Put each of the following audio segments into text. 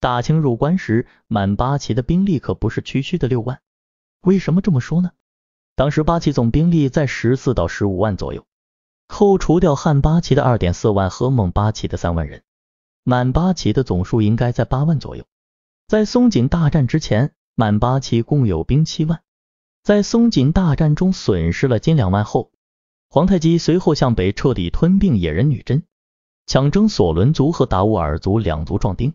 大清入关时，满八旗的兵力可不是区区的六万。为什么这么说呢？当时八旗总兵力在十四到十五万左右，扣除掉汉八旗的二点四万和蒙八旗的三万人，满八旗的总数应该在八万左右。在松锦大战之前，满八旗共有兵七万，在松锦大战中损失了近两万后，皇太极随后向北彻底吞并野人女真，抢征索伦族和达斡尔族两族壮丁。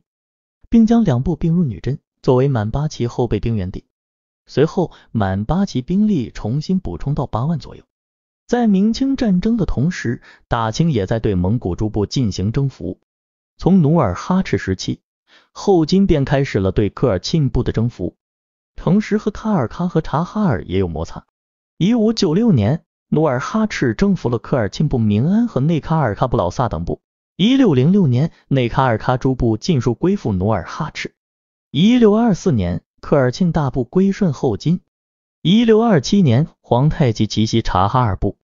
并将两部并入女真，作为满八旗后备兵源地。随后，满八旗兵力重新补充到八万左右。在明清战争的同时，大清也在对蒙古诸部进行征服。从努尔哈赤时期，后金便开始了对科尔沁部的征服，同时和喀尔喀和察哈尔也有摩擦。一五九六年，努尔哈赤征服了科尔沁部明安和内喀尔喀布老萨等部。一六零六年，内喀尔喀诸部尽数归附努尔哈赤。一六二四年，科尔沁大部归顺后金。一六二七年，皇太极奇袭察哈尔部，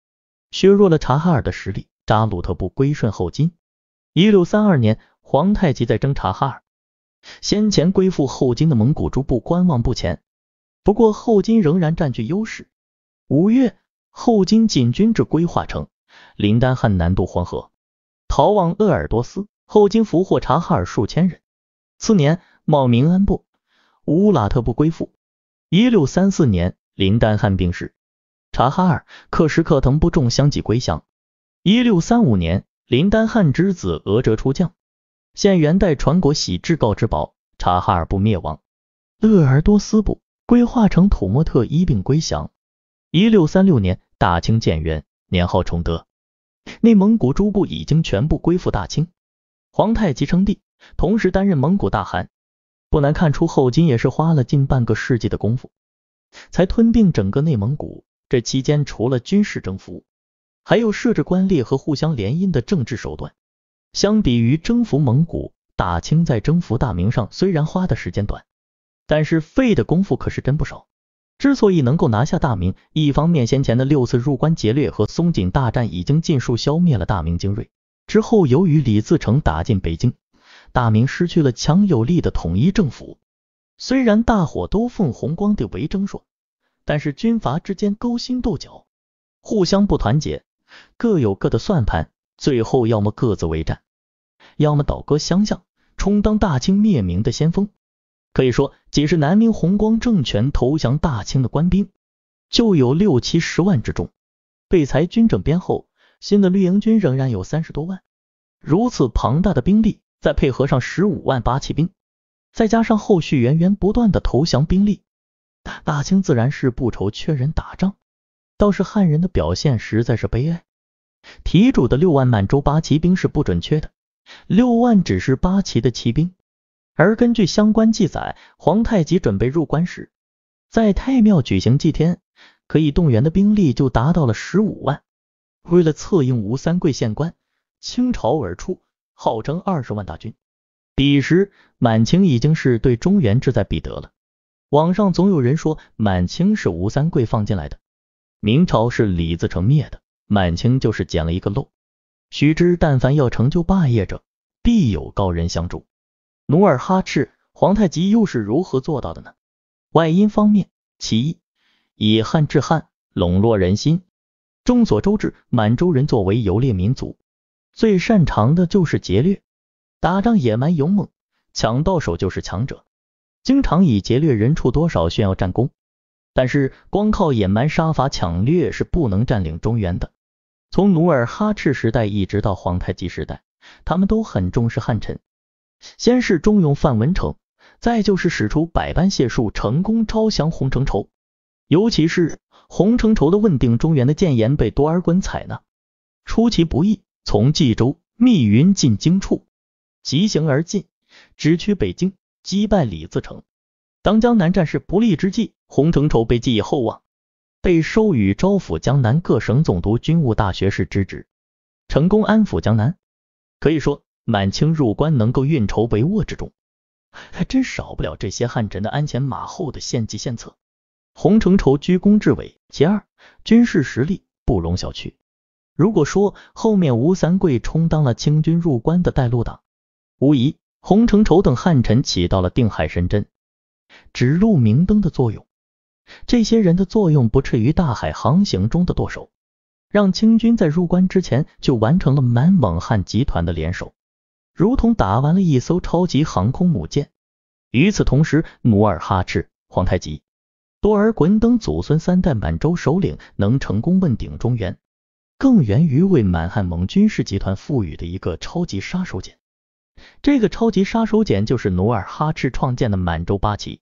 削弱了察哈尔的实力。扎鲁特部归顺后金。一六三二年，皇太极在征察哈尔，先前归附后金的蒙古诸部观望不前，不过后金仍然占据优势。五月，后金进军至归化城，林丹汗南渡黄河。逃往鄂尔多斯后，经俘获察哈尔数千人。次年，冒名安部、乌拉特部归附。一六三四年，林丹汗病逝，察哈尔、克什克腾部众相继归降。一六三五年，林丹汗之子额哲出将，现元代传国玺至告之宝。察哈尔部灭亡，鄂尔多斯部归化成土默特一并归降。一六三六年，大清建元，年号崇德。内蒙古诸部已经全部归附大清，皇太极称帝，同时担任蒙古大汗。不难看出，后金也是花了近半个世纪的功夫，才吞并整个内蒙古。这期间除了军事征服，还有设置官吏和互相联姻的政治手段。相比于征服蒙古，大清在征服大明上虽然花的时间短，但是费的功夫可是真不少。之所以能够拿下大明，一方面先前的六次入关劫掠和松锦大战已经尽数消灭了大明精锐。之后，由于李自成打进北京，大明失去了强有力的统一政府。虽然大伙都奉弘光的为征硕，但是军阀之间勾心斗角，互相不团结，各有各的算盘，最后要么各自为战，要么倒戈相向，充当大清灭明的先锋。可以说，仅是南明弘光政权投降大清的官兵，就有六七十万之众。被裁军整编后，新的绿营军仍然有三十多万。如此庞大的兵力，再配合上十五万八旗兵，再加上后续源源不断的投降兵力，大清自然是不愁缺人打仗。倒是汉人的表现实在是悲哀。提主的六万满洲八旗兵是不准确的，六万只是八旗的骑兵。而根据相关记载，皇太极准备入关时，在太庙举行祭天，可以动员的兵力就达到了十五万。为了策应吴三桂献关，倾巢而出，号称二十万大军。彼时满清已经是对中原志在必得了。网上总有人说满清是吴三桂放进来的，明朝是李自成灭的，满清就是捡了一个漏。须知，但凡要成就霸业者，必有高人相助。努尔哈赤、皇太极又是如何做到的呢？外因方面，其一，以汉制汉，笼络人心。众所周知，满洲人作为游猎民族，最擅长的就是劫掠，打仗野蛮勇猛，抢到手就是强者，经常以劫掠人畜多少炫耀战功。但是，光靠野蛮杀伐抢掠是不能占领中原的。从努尔哈赤时代一直到皇太极时代，他们都很重视汉臣。先是重用范文成，再就是使出百般解数，成功招降洪承畴。尤其是洪承畴的问鼎中原的谏言被多尔衮采纳，出其不意，从冀州、密云进京处疾行而进，直趋北京，击败李自成。当江南战事不利之际，洪承畴被寄予厚望，被授予招抚江南各省总督、军务大学士之职，成功安抚江南。可以说。满清入关能够运筹帷幄之中，还真少不了这些汉臣的鞍前马后的献计献策。洪承畴居功至伟。其二，军事实力不容小觑。如果说后面吴三桂充当了清军入关的带路党，无疑洪承畴等汉臣起到了定海神针、指路明灯的作用。这些人的作用不次于大海航行中的舵手，让清军在入关之前就完成了满蒙汉集团的联手。如同打完了一艘超级航空母舰。与此同时，努尔哈赤、皇太极、多尔衮等祖孙三代满洲首领能成功问鼎中原，更源于为满汉蒙军事集团赋予的一个超级杀手锏。这个超级杀手锏就是努尔哈赤创建的满洲八旗，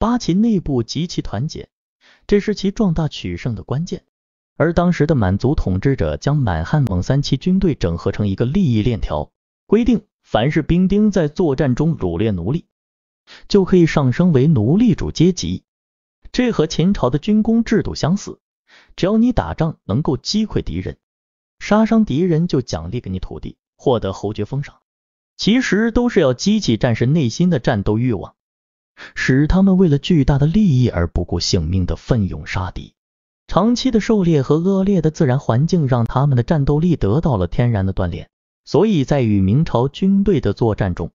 八旗内部极其团结，这是其壮大取胜的关键。而当时的满族统治者将满汉蒙三旗军队整合成一个利益链条。规定，凡是兵丁在作战中掳掠奴隶，就可以上升为奴隶主阶级。这和秦朝的军功制度相似，只要你打仗能够击溃敌人、杀伤敌人，就奖励给你土地，获得侯爵封赏。其实都是要激起战士内心的战斗欲望，使他们为了巨大的利益而不顾性命的奋勇杀敌。长期的狩猎和恶劣的自然环境，让他们的战斗力得到了天然的锻炼。所以在与明朝军队的作战中，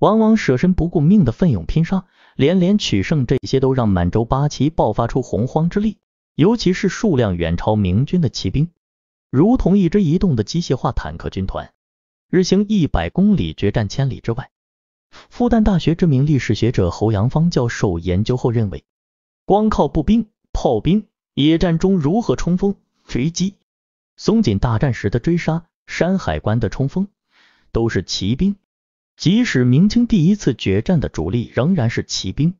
往往舍身不顾命的奋勇拼杀，连连取胜，这些都让满洲八旗爆发出洪荒之力。尤其是数量远超明军的骑兵，如同一支移动的机械化坦克军团，日行一百公里，决战千里之外。复旦大学知名历史学者侯阳芳教授研究后认为，光靠步兵、炮兵，野战中如何冲锋、追击？松锦大战时的追杀。山海关的冲锋都是骑兵，即使明清第一次决战的主力仍然是骑兵，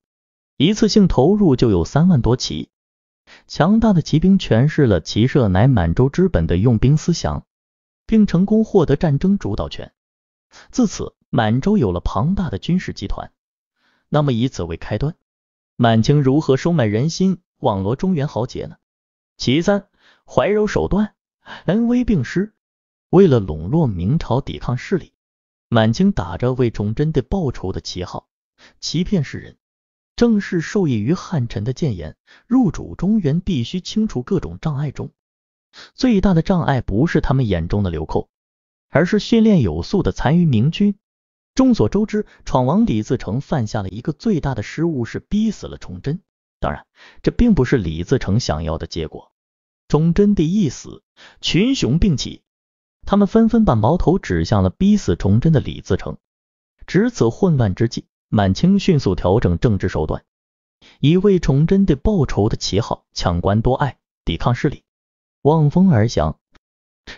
一次性投入就有三万多骑。强大的骑兵诠释了“骑射乃满洲之本”的用兵思想，并成功获得战争主导权。自此，满洲有了庞大的军事集团。那么，以此为开端，满清如何收买人心、网罗中原豪杰呢？其三，怀柔手段，恩威并施。为了笼络明朝抵抗势力，满清打着为崇祯帝报仇的旗号，欺骗世人。正是受益于汉臣的谏言，入主中原必须清除各种障碍中，最大的障碍不是他们眼中的流寇，而是训练有素的残余明军。众所周知，闯王李自成犯下了一个最大的失误，是逼死了崇祯。当然，这并不是李自成想要的结果。崇祯帝一死，群雄并起。他们纷纷把矛头指向了逼死崇祯的李自成。值此混乱之际，满清迅速调整政治手段，以为崇祯对报仇的旗号，抢官夺爱，抵抗势力，望风而降。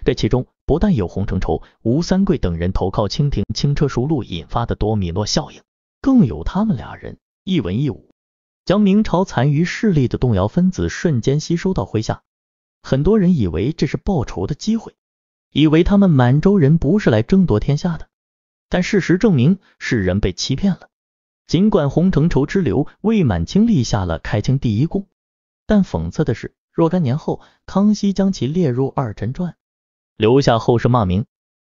这其中不但有洪承畴、吴三桂等人投靠清廷轻车熟路引发的多米诺效应，更有他们俩人一文一武，将明朝残余势力的动摇分子瞬间吸收到麾下。很多人以为这是报仇的机会。以为他们满洲人不是来争夺天下的，但事实证明是人被欺骗了。尽管洪承畴之流为满清立下了开清第一功，但讽刺的是，若干年后康熙将其列入二臣传，留下后世骂名。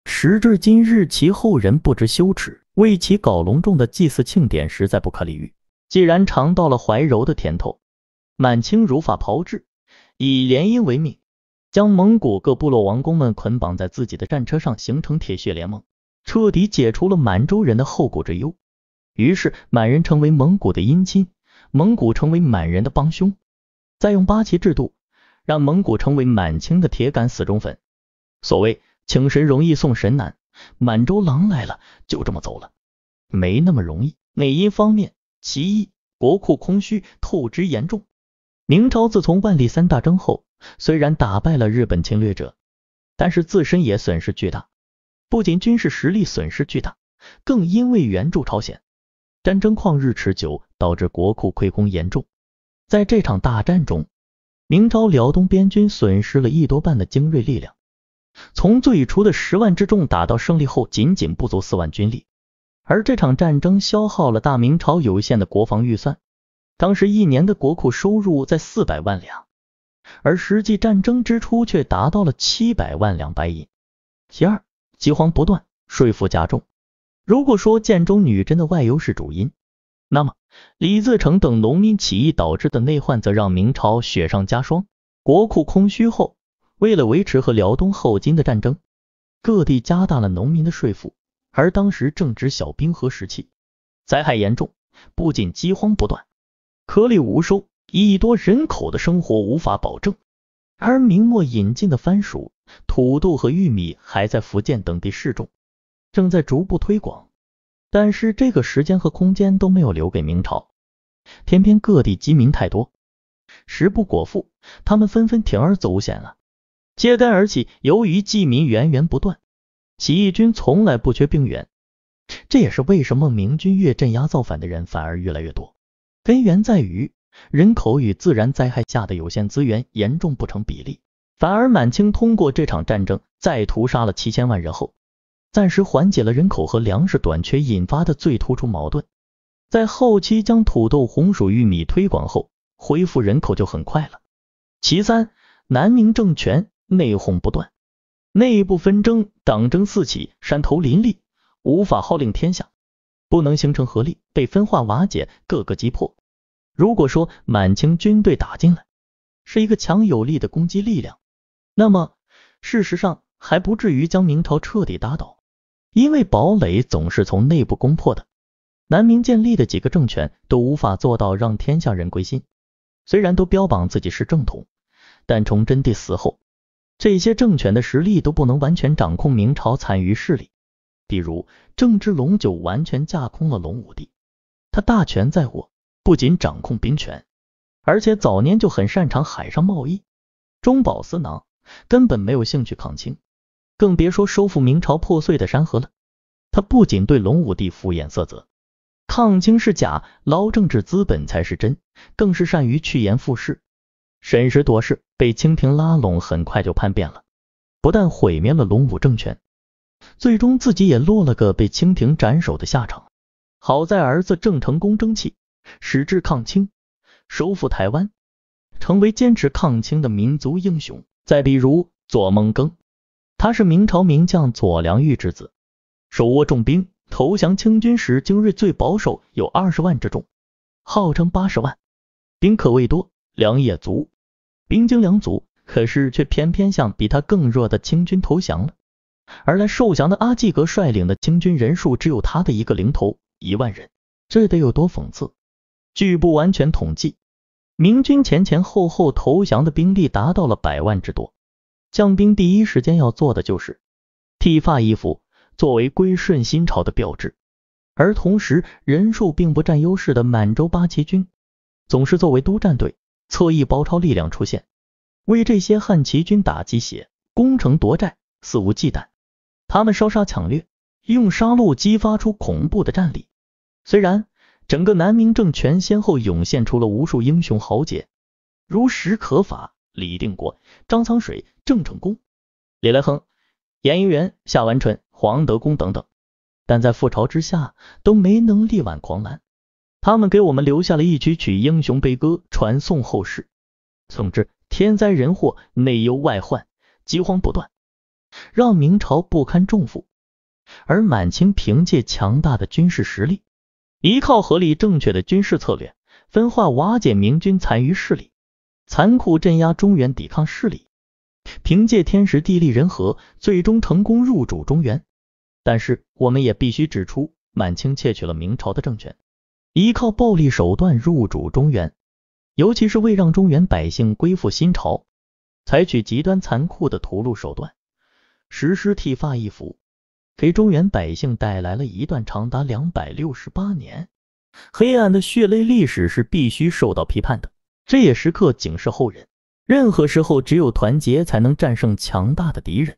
时至今日，其后人不知羞耻，为其搞隆重的祭祀庆典，实在不可理喻。既然尝到了怀柔的甜头，满清如法炮制，以联姻为名。将蒙古各部落王公们捆绑在自己的战车上，形成铁血联盟，彻底解除了满洲人的后顾之忧。于是满人成为蒙古的姻亲，蒙古成为满人的帮凶。再用八旗制度，让蒙古成为满清的铁杆死忠粉。所谓请神容易送神难，满洲狼来了就这么走了，没那么容易。内因方面，其一国库空虚，透支严重。明朝自从万历三大征后。虽然打败了日本侵略者，但是自身也损失巨大，不仅军事实力损失巨大，更因为援助朝鲜战争旷日持久，导致国库亏空严重。在这场大战中，明朝辽东边军损失了一多半的精锐力量，从最初的十万之众打到胜利后，仅仅不足四万军力。而这场战争消耗了大明朝有限的国防预算，当时一年的国库收入在四百万两。而实际战争支出却达到了七百万两白银。其二，饥荒不断，税负加重。如果说建州女真的外忧是主因，那么李自成等农民起义导致的内患则让明朝雪上加霜。国库空虚后，为了维持和辽东后金的战争，各地加大了农民的税负。而当时正值小冰河时期，灾害严重，不仅饥荒不断，颗粒无收。亿多人口的生活无法保证，而明末引进的番薯、土豆和玉米还在福建等地试种，正在逐步推广。但是这个时间和空间都没有留给明朝，偏偏各地饥民太多，食不果腹，他们纷纷铤而走险了，揭竿而起。由于饥民源源不断，起义军从来不缺兵源。这也是为什么明军越镇压造反的人，反而越来越多。根源在于。人口与自然灾害下的有限资源严重不成比例，反而满清通过这场战争，在屠杀了七千万人后，暂时缓解了人口和粮食短缺引发的最突出矛盾，在后期将土豆、红薯、玉米推广后，恢复人口就很快了。其三，南明政权内讧不断，内部纷争、党争四起，山头林立，无法号令天下，不能形成合力，被分化瓦解，各个击破。如果说满清军队打进来是一个强有力的攻击力量，那么事实上还不至于将明朝彻底打倒，因为堡垒总是从内部攻破的。南明建立的几个政权都无法做到让天下人归心，虽然都标榜自己是正统，但崇祯帝死后，这些政权的实力都不能完全掌控明朝残余势力。比如，郑芝龙就完全架空了隆武帝，他大权在握。不仅掌控兵权，而且早年就很擅长海上贸易，中饱私囊，根本没有兴趣抗清，更别说收复明朝破碎的山河了。他不仅对隆武帝敷衍塞责，抗清是假，捞政治资本才是真，更是善于趋炎附势，审时度势，被清廷拉拢，很快就叛变了，不但毁灭了隆武政权，最终自己也落了个被清廷斩首的下场。好在儿子郑成功争气。使至抗清，收复台湾，成为坚持抗清的民族英雄。再比如左梦庚，他是明朝名将左良玉之子，手握重兵，投降清军时精锐最保守，有二十万之众，号称八十万，兵可谓多，粮也足，兵精粮足，可是却偏偏向比他更弱的清军投降了。而来受降的阿济格率领的清军人数只有他的一个零头，一万人，这得有多讽刺？据不完全统计，明军前前后后投降的兵力达到了百万之多。降兵第一时间要做的就是剃发易服，作为归顺新朝的标志。而同时，人数并不占优势的满洲八旗军，总是作为督战队、侧翼包抄力量出现，为这些汉旗军打鸡血、攻城夺寨，肆无忌惮。他们烧杀抢掠，用杀戮激发出恐怖的战力。虽然。整个南明政权先后涌现出了无数英雄豪杰，如史可法、李定国、张苍水、郑成功、李来亨、严应元、夏完淳、黄德功等等，但在覆巢之下都没能力挽狂澜。他们给我们留下了一曲曲英雄悲歌，传颂后世。总之，天灾人祸、内忧外患、饥荒不断，让明朝不堪重负。而满清凭借强大的军事实力。依靠合理正确的军事策略，分化瓦解明军残余势力，残酷镇压中原抵抗势力，凭借天时地利人和，最终成功入主中原。但是，我们也必须指出，满清窃取了明朝的政权，依靠暴力手段入主中原，尤其是为让中原百姓归附新朝，采取极端残酷的屠戮手段，实施剃发易服。给中原百姓带来了一段长达两百六十八年黑暗的血泪历史，是必须受到批判的。这也时刻警示后人，任何时候只有团结才能战胜强大的敌人。